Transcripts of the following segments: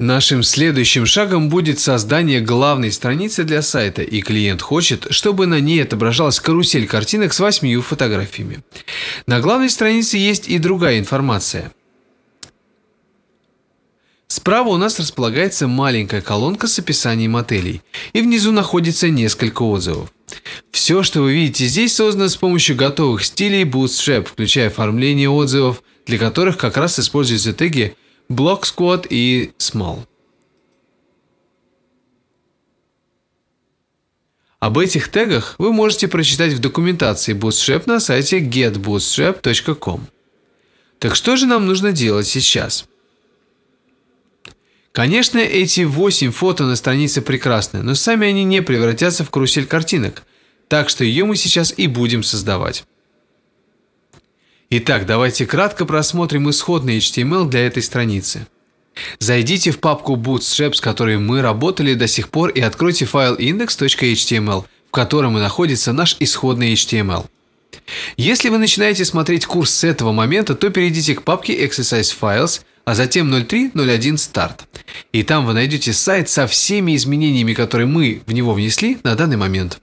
Нашим следующим шагом будет создание главной страницы для сайта, и клиент хочет, чтобы на ней отображалась карусель картинок с восьмию фотографиями. На главной странице есть и другая информация. Справа у нас располагается маленькая колонка с описанием отелей, и внизу находится несколько отзывов. Все, что вы видите здесь, создано с помощью готовых стилей Bootstrap, включая оформление отзывов, для которых как раз используются теги – Блок Squat и Small. Об этих тегах вы можете прочитать в документации Bootstrap на сайте getbootstrap.com. Так что же нам нужно делать сейчас? Конечно, эти 8 фото на странице прекрасны, но сами они не превратятся в карусель картинок, так что ее мы сейчас и будем создавать. Итак, давайте кратко просмотрим исходный HTML для этой страницы. Зайдите в папку Bootstrap, с которой мы работали до сих пор, и откройте файл index.html, в котором и находится наш исходный HTML. Если вы начинаете смотреть курс с этого момента, то перейдите к папке Exercise Files, а затем 03.01 Start. И там вы найдете сайт со всеми изменениями, которые мы в него внесли на данный момент.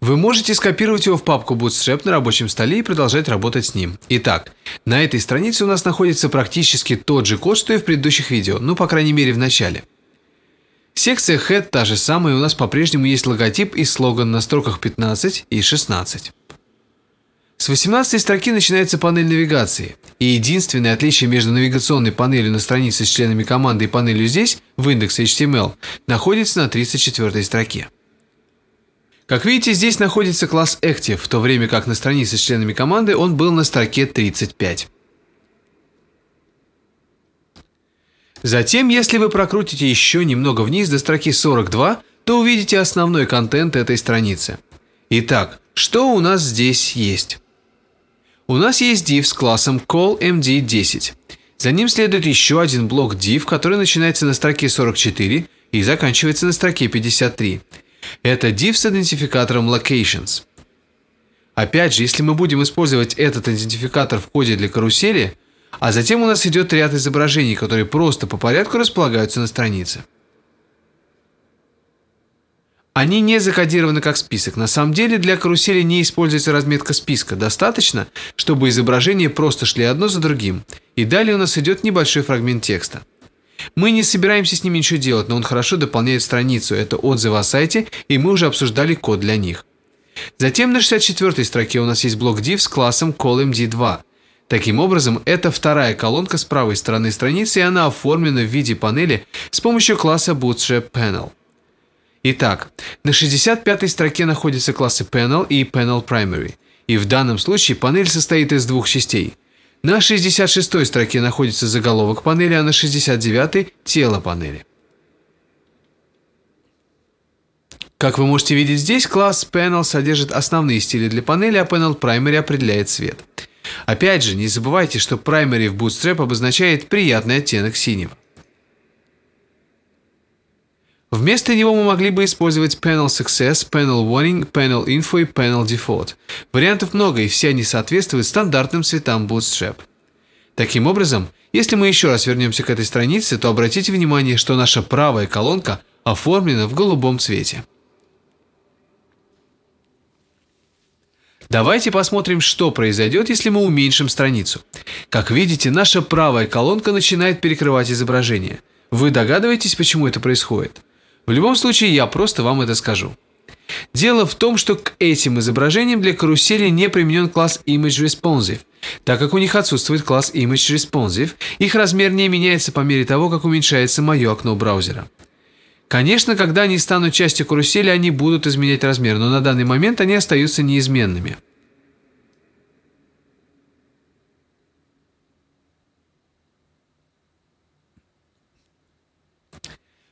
Вы можете скопировать его в папку Bootstrap на рабочем столе и продолжать работать с ним. Итак, на этой странице у нас находится практически тот же код, что и в предыдущих видео, ну по крайней мере в начале. Секция Head та же самая, и у нас по-прежнему есть логотип и слоган на строках 15 и 16. С 18 строки начинается панель навигации, и единственное отличие между навигационной панелью на странице с членами команды и панелью здесь, в индексе HTML, находится на 34 строке. Как видите, здесь находится класс Active, в то время как на странице с членами команды он был на строке 35. Затем, если вы прокрутите еще немного вниз до строки 42, то увидите основной контент этой страницы. Итак, что у нас здесь есть? У нас есть div с классом callmd10. За ним следует еще один блок div, который начинается на строке 44 и заканчивается на строке 53 это div с идентификатором locations. Опять же, если мы будем использовать этот идентификатор в коде для карусели, а затем у нас идет ряд изображений, которые просто по порядку располагаются на странице. Они не закодированы как список. На самом деле для карусели не используется разметка списка. Достаточно, чтобы изображения просто шли одно за другим. И далее у нас идет небольшой фрагмент текста. Мы не собираемся с ними ничего делать, но он хорошо дополняет страницу. Это отзывы о сайте, и мы уже обсуждали код для них. Затем на 64-й строке у нас есть блок div с классом callmd2. Таким образом, это вторая колонка с правой стороны страницы, и она оформлена в виде панели с помощью класса bootstrap panel. Итак, на 65-й строке находятся классы panel и panel primary. И в данном случае панель состоит из двух частей. На 66-й строке находится заголовок панели, а на 69-й – тело панели. Как вы можете видеть здесь, класс Panel содержит основные стили для панели, а Panel Primary определяет цвет. Опять же, не забывайте, что Primary в Bootstrap обозначает приятный оттенок синего. Вместо него мы могли бы использовать Panel Success, Panel Warning, Panel Info и Panel Default. Вариантов много, и все они соответствуют стандартным цветам Bootstrap. Таким образом, если мы еще раз вернемся к этой странице, то обратите внимание, что наша правая колонка оформлена в голубом цвете. Давайте посмотрим, что произойдет, если мы уменьшим страницу. Как видите, наша правая колонка начинает перекрывать изображение. Вы догадываетесь, почему это происходит? В любом случае, я просто вам это скажу. Дело в том, что к этим изображениям для карусели не применен класс Image Responsive. Так как у них отсутствует класс Image Responsive, их размер не меняется по мере того, как уменьшается мое окно браузера. Конечно, когда они станут частью карусели, они будут изменять размер, но на данный момент они остаются неизменными.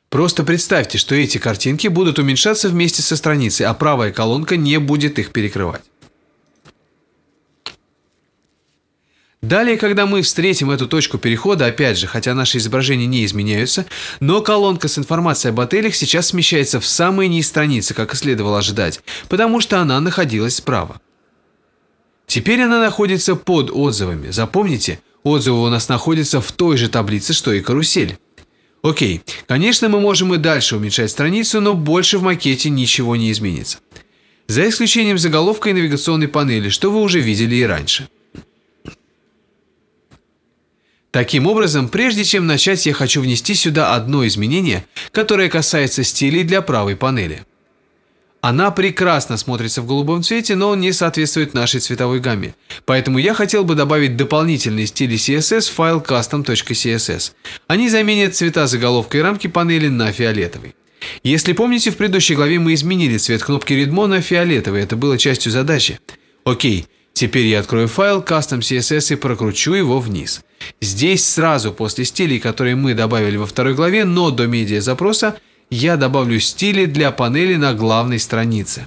Просто представьте, что эти картинки будут уменьшаться вместе со страницей, а правая колонка не будет их перекрывать. Далее, когда мы встретим эту точку перехода, опять же, хотя наши изображения не изменяются, но колонка с информацией об отелях сейчас смещается в самые низ страницы, как и следовало ожидать, потому что она находилась справа. Теперь она находится под отзывами. Запомните, отзывы у нас находятся в той же таблице, что и карусель. Окей, конечно, мы можем и дальше уменьшать страницу, но больше в макете ничего не изменится. За исключением заголовка и навигационной панели, что вы уже видели и раньше. Таким образом, прежде чем начать, я хочу внести сюда одно изменение, которое касается стилей для правой панели. Она прекрасно смотрится в голубом цвете, но не соответствует нашей цветовой гамме. Поэтому я хотел бы добавить дополнительные стили CSS в файл custom.css. Они заменят цвета заголовка и рамки панели на фиолетовый. Если помните, в предыдущей главе мы изменили цвет кнопки Readmo на фиолетовый, это было частью задачи. Окей, теперь я открою файл custom.css и прокручу его вниз. Здесь сразу после стилей, которые мы добавили во второй главе, но до медиа запроса, я добавлю стили для панели на главной странице.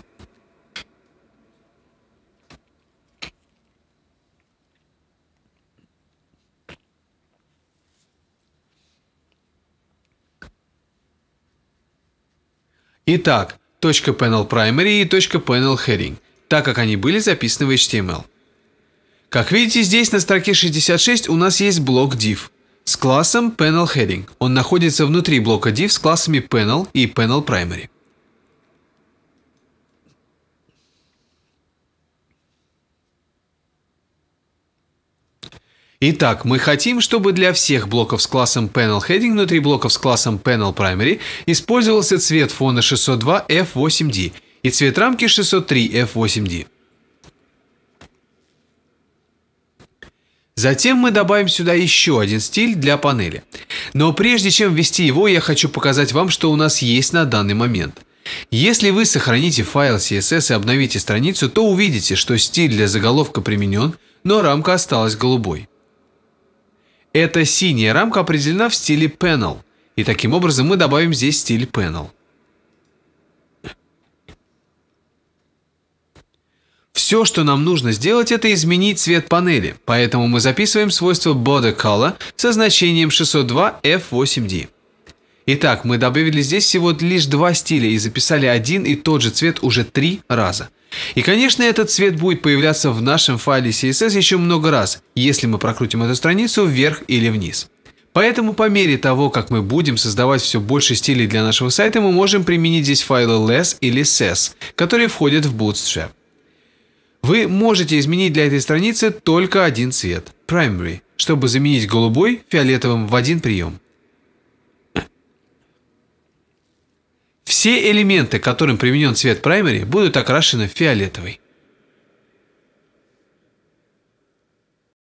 Итак, .panel primary и .panel heading, так как они были записаны в HTML. Как видите, здесь на строке 66 у нас есть блок div с классом Panel Heading. Он находится внутри блока div с классами Panel и Panel Primary. Итак, мы хотим, чтобы для всех блоков с классом Panel Heading внутри блоков с классом Panel Primary использовался цвет фона 602 F8D и цвет рамки 603 F8D. Затем мы добавим сюда еще один стиль для панели. Но прежде чем ввести его, я хочу показать вам, что у нас есть на данный момент. Если вы сохраните файл CSS и обновите страницу, то увидите, что стиль для заголовка применен, но рамка осталась голубой. Эта синяя рамка определена в стиле Panel, и таким образом мы добавим здесь стиль Panel. Все, что нам нужно сделать, это изменить цвет панели, поэтому мы записываем свойство body Color со значением 602F8D. Итак, мы добавили здесь всего лишь два стиля и записали один и тот же цвет уже три раза. И, конечно, этот цвет будет появляться в нашем файле CSS еще много раз, если мы прокрутим эту страницу вверх или вниз. Поэтому по мере того, как мы будем создавать все больше стилей для нашего сайта, мы можем применить здесь файлы less или ses, которые входят в Bootstrap. Вы можете изменить для этой страницы только один цвет – primary, чтобы заменить голубой фиолетовым в один прием. Все элементы, которым применен цвет primary, будут окрашены в фиолетовый.